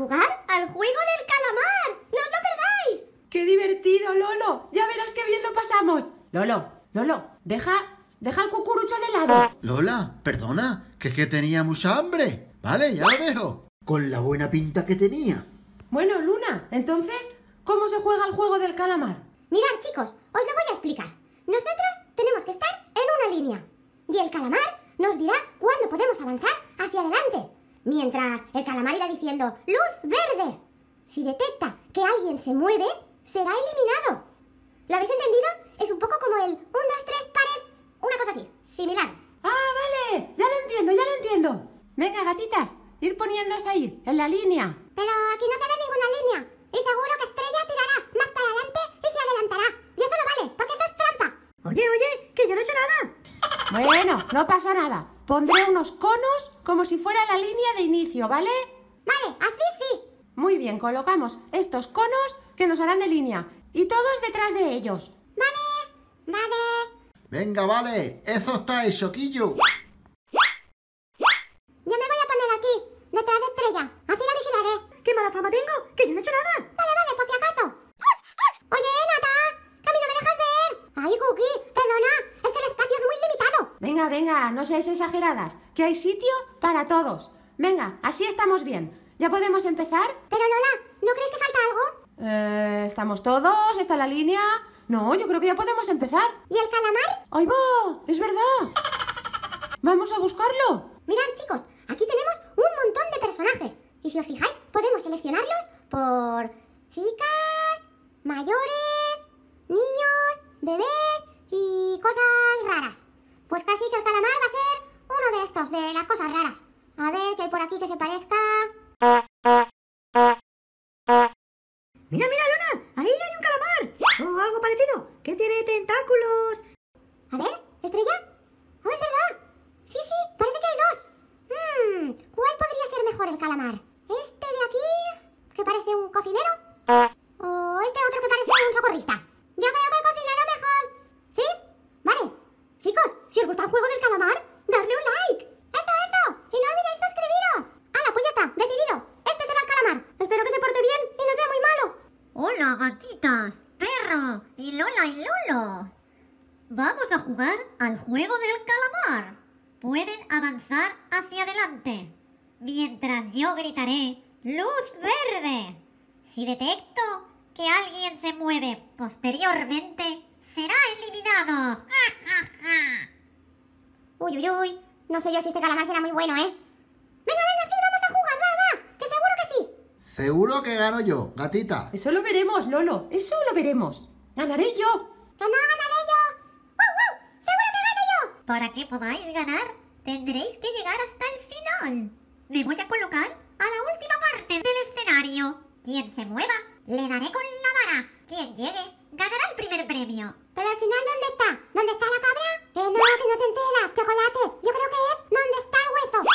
jugar al juego del calamar. ¡No os lo perdáis! ¡Qué divertido, Lolo! Ya verás qué bien lo pasamos. Lolo, Lolo, deja, deja el cucurucho de lado. Lola, perdona, que es que tenía mucha hambre. Vale, ya lo dejo. Con la buena pinta que tenía. Bueno, Luna, entonces, ¿cómo se juega el juego del calamar? Mirad, chicos, os lo voy a explicar. Nosotros tenemos que estar en una línea. Y el calamar nos dirá cuándo podemos avanzar hacia adelante. Mientras el calamar irá diciendo ¡Luz verde! Si detecta que alguien se mueve, será eliminado. ¿Lo habéis entendido? Es un poco como el 1, 2, 3, pared. Una cosa así, similar. ¡Ah, vale! Ya lo entiendo, ya lo entiendo. Venga, gatitas, ir poniéndose ahí, en la línea. Pero aquí no se ve ninguna línea. Y seguro que Estrella tirará más para adelante y se adelantará. Y eso no vale, porque eso es trampa. Oye, oye, que yo no he hecho nada. Bueno, no pasa nada. Pondré unos conos como si fuera la línea de inicio, ¿vale? Vale, así sí. Muy bien, colocamos estos conos que nos harán de línea y todos detrás de ellos. Vale, vale. Venga, vale. Eso está hecho, Venga, venga, no seáis exageradas, que hay sitio para todos. Venga, así estamos bien. ¿Ya podemos empezar? Pero Lola, ¿no crees que falta algo? Eh, estamos todos, está la línea. No, yo creo que ya podemos empezar. ¿Y el calamar? ¡Ay, va! ¡Es verdad! ¡Vamos a buscarlo! Mirad, chicos, aquí tenemos un montón de personajes. Y si os fijáis, podemos seleccionarlos por chicas, mayores, niños, bebés. Pues casi que el calamar va a ser uno de estos, de las cosas raras. A ver, ¿qué hay por aquí que se parezca? Mira, mira, Luna, ahí hay un calamar. O oh, algo parecido, que tiene tentáculos. A ver, estrella. Oh, es verdad. Sí, sí, parece que hay dos. Hmm, ¿cuál podría ser mejor el calamar? ¿Este de aquí, que parece un cocinero? ¿O este otro que parece un socorrista? Si os gusta el juego del calamar, darle un like. ¡Eso, eso! Y no olvidéis suscribiros. ¡Hala, pues ya está! ¡Decidido! Este será el calamar. Espero que se porte bien y no sea muy malo. Hola, gatitas, perro y Lola y Lolo. Vamos a jugar al juego del calamar. Pueden avanzar hacia adelante. Mientras yo gritaré ¡Luz verde! Si detecto que alguien se mueve posteriormente, será eliminado. ¡Ja, ja, ja Uy, uy, uy. No sé yo si este calamar será muy bueno, ¿eh? Venga, venga, sí, vamos a jugar, va, va. Que seguro que sí. Seguro que gano yo, gatita. Eso lo veremos, Lolo. Eso lo veremos. Ganaré yo. Que no, ganaré yo. ¡Wow, wow! ¡Seguro que gano yo! Para que podáis ganar, tendréis que llegar hasta el final. Me voy a colocar a la última parte del escenario. Quien se mueva, le daré con la vara. Quien llegue, ganará el primer premio. Pero al final, ¿dónde está? ¿Dónde está la cabra? Que no, que no te entera! Yo creo que es donde está el hueso.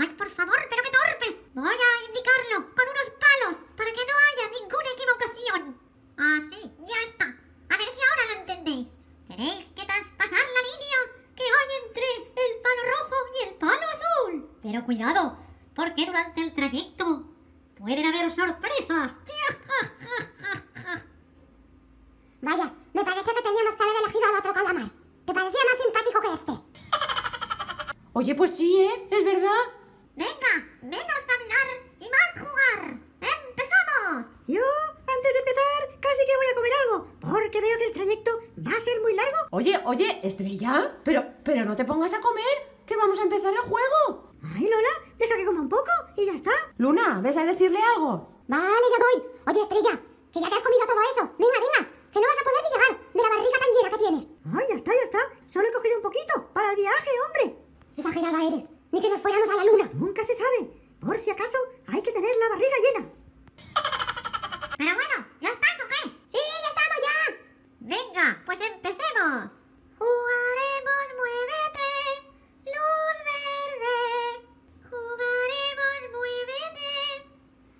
Ay, por favor, pero qué torpes. Voy a indicarlo con unos palos para que no haya ninguna equivocación. Así, ah, sí, ya está. A ver si ahora lo entendéis. Tenéis que traspasar la línea que hay entre el palo rojo y el palo azul? Pero cuidado, porque durante el trayecto pueden haber sorpresas. Vaya, me parece que teníamos que haber elegido al otro calamar. Te parecía más simpático que este. Oye, pues sí, ¿eh? ¿Es verdad? Venga, menos hablar y más jugar. ¡Empezamos! Yo, antes de empezar, casi que voy a comer algo, porque veo que el trayecto va a ser muy largo. Oye, oye, estrella, pero, pero no te pongas a comer, que vamos a empezar el juego. Ay, Lola, deja que coma un poco y ya está. Luna, ¿ves a decirle algo? Vale, ya voy. Oye, estrella, que ya te has comido todo eso. Venga, venga, que no vas a poder ni llegar de la barriga tan llena que tienes. Ay, ya está, ya está. Solo he cogido un poquito para el viaje, hombre. Exagerada eres. Ni que nos fuéramos a la luna. Nunca se sabe. Por si acaso, hay que tener la barriga llena. Pero bueno, ¿ya estás o qué? Sí, ya estamos ya. Venga, pues empecemos. Jugaremos muévete, luz verde. Jugaremos muévete.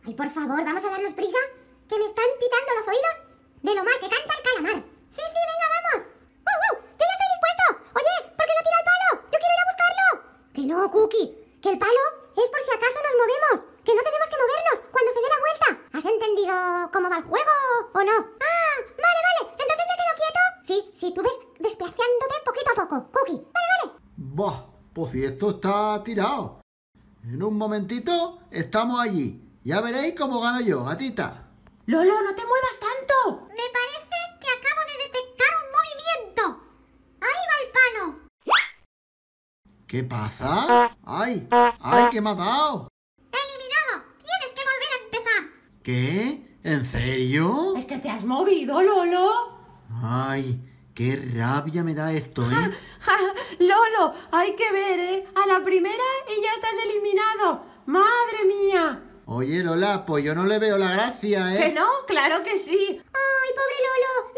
Ay, por favor, vamos a darnos prisa, que me están pitando los oídos de lo mal que canta el calamar. Sí, sí, Cookie. Que el palo es por si acaso nos movemos. Que no tenemos que movernos cuando se dé la vuelta. ¿Has entendido cómo va el juego o no? Ah, vale, vale. Entonces me quedo quieto. Sí, sí, tú ves desplazándote poquito a poco. Cookie, vale, vale. Buah, pues si esto está tirado. En un momentito estamos allí. Ya veréis cómo gano yo, gatita. Lolo, no te muevas tanto. Me ¿Qué pasa? ¡Ay! ¡Ay, qué me ha dado! ¡Eliminado! ¡Tienes que volver a empezar! ¿Qué? ¿En serio? Es que te has movido, Lolo. ¡Ay! ¡Qué rabia me da esto, eh! Ah, ah, Lolo, hay que ver, ¿eh? A la primera y ya estás eliminado. ¡Madre mía! Oye, Lola, pues yo no le veo la gracia, ¿eh? ¿Que no? ¡Claro que sí! ¡Ay, pobre Lolo!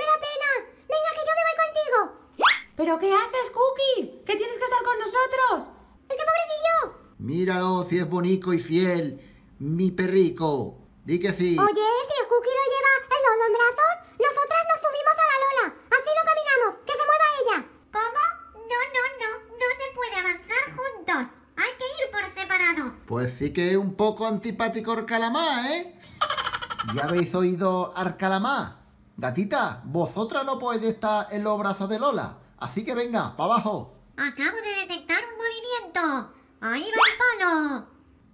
¿Pero qué haces, Cookie? ¡Que tienes que estar con nosotros? ¡Es que pobrecillo! Míralo, si es bonito y fiel. Mi perrico. Di que sí. Oye, si Cookie lo lleva en los brazos, nosotras nos subimos a la Lola. Así no caminamos. ¡Que se mueva ella! ¿Cómo? No, no, no. No se puede avanzar juntos. Hay que ir por separado. Pues sí que es un poco antipático Arcalamá, ¿eh? ¿Ya habéis oído Arcalamá? Gatita, vosotras no podéis estar en los brazos de Lola. Así que venga, para abajo. Acabo de detectar un movimiento. Ahí va el palo.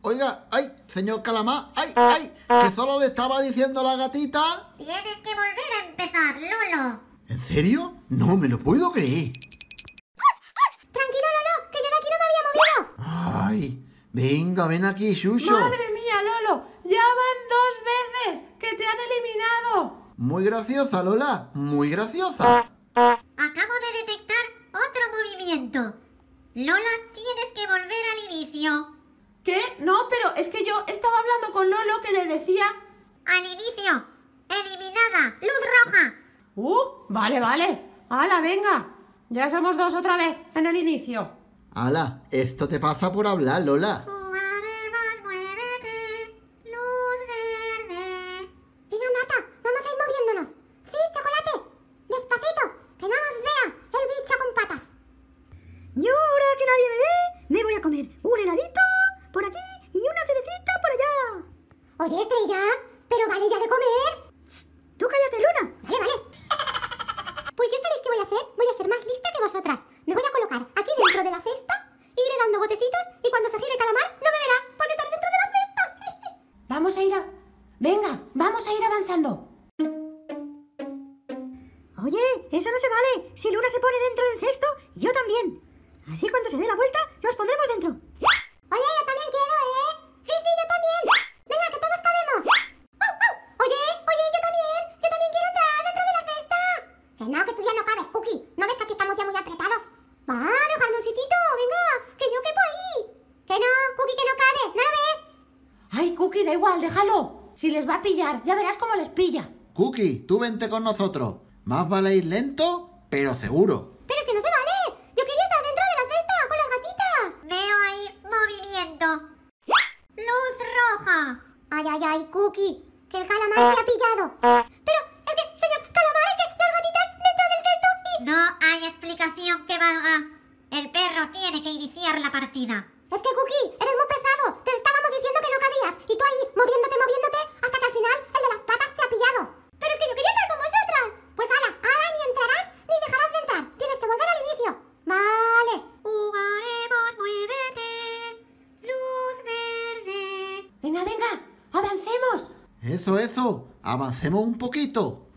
Oiga, ay, señor Calamá. ay, ay, que solo le estaba diciendo la gatita. Tienes que volver a empezar, Lolo. ¿En serio? No me lo puedo creer. Tranquilo, Lolo, que yo de aquí no me había movido. Ay, venga, ven aquí, Shusho. Madre mía, Lolo, ya van dos veces que te han eliminado. Muy graciosa, Lola, muy graciosa. Lola, tienes que volver al inicio. ¿Qué? No, pero es que yo estaba hablando con Lolo que le decía... Al inicio. Eliminada. Luz roja. Uh, vale, vale. Hala, venga. Ya somos dos otra vez en el inicio. Hala, esto te pasa por hablar, Lola. Oye, Estrella, ¿pero vale ya de comer? tú cállate, Luna. Vale, vale. Pues yo sabéis qué voy a hacer. Voy a ser más lista que vosotras. Me voy a colocar aquí dentro de la cesta, iré dando botecitos y cuando se gire el calamar no me verá porque estaré dentro de la cesta. Vamos a ir a... Venga, vamos a ir avanzando. Oye, eso no se vale. Si Luna se pone dentro del cesto, yo también. Así cuando se dé la vuelta, nos pondremos dentro. Oye, déjalo. Si les va a pillar, ya verás cómo les pilla. Cookie, tú vente con nosotros. Más vale ir lento, pero seguro. Pero es que no se vale. Yo quería estar dentro de la cesta con las gatitas. Veo ahí movimiento. Luz roja. Ay, ay, ay, Cookie, que el calamar me ha pillado. Pero es que, señor calamar, es que las gatitas dentro del cesto y... No hay explicación que valga. El perro tiene que iniciar la partida. Hacemos un poquito.